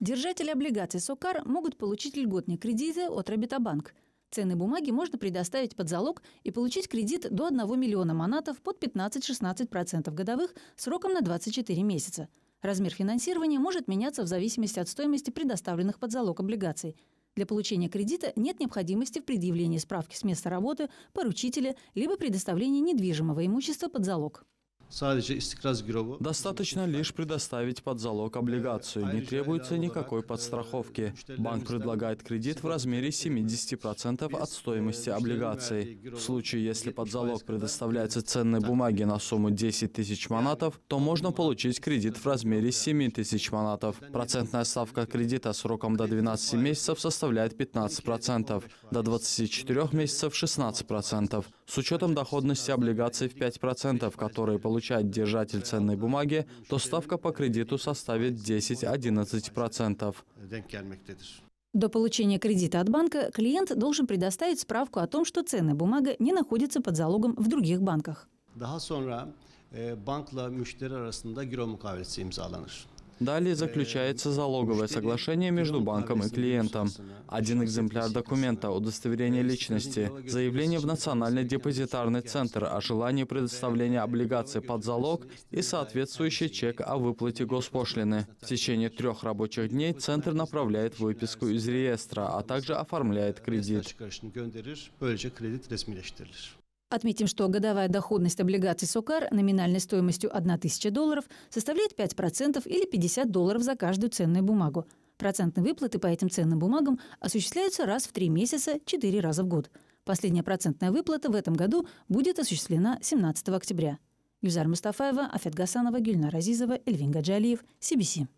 Держатели облигаций СОКАР могут получить льготные кредиты от Рабитабанк. Ценные бумаги можно предоставить под залог и получить кредит до 1 миллиона манатов под 15-16% годовых сроком на 24 месяца. Размер финансирования может меняться в зависимости от стоимости предоставленных под залог облигаций. Для получения кредита нет необходимости в предъявлении справки с места работы, поручителя, либо предоставлении недвижимого имущества под залог. Достаточно лишь предоставить под залог облигацию. Не требуется никакой подстраховки. E, Банк предлагает кредит в размере 70% от стоимости e, облигаций. В случае, если под залог предоставляются ценные бумаги на сумму 10 тысяч манатов, то можно получить кредит в размере 7 тысяч манатов. Процентная ставка кредита сроком до 12 месяцев составляет 15%, до 24 месяцев 16%. С учетом доходности облигаций в 5%, которые получают получает держатель ценной бумаги, то ставка по кредиту составит 10-11%. До получения кредита от банка клиент должен предоставить справку о том, что ценная бумага не находится под залогом в других банках. Daha sonra bankla э, müşteri arasında Далее заключается залоговое соглашение между банком и клиентом, один экземпляр документа, удостоверение личности, заявление в Национальный депозитарный центр о желании предоставления облигаций под залог и соответствующий чек о выплате госпошлины. В течение трех рабочих дней центр направляет выписку из реестра, а также оформляет кредит. Отметим, что годовая доходность облигаций СОКАР номинальной стоимостью 1 тысяча долларов составляет 5% или 50 долларов за каждую ценную бумагу. Процентные выплаты по этим ценным бумагам осуществляются раз в три месяца четыре раза в год. Последняя процентная выплата в этом году будет осуществлена 17 октября. Гюзар Мустафаева, Афет Гасанова, Гюльнар Азизова, Эльвин Гаджалиев, CBC.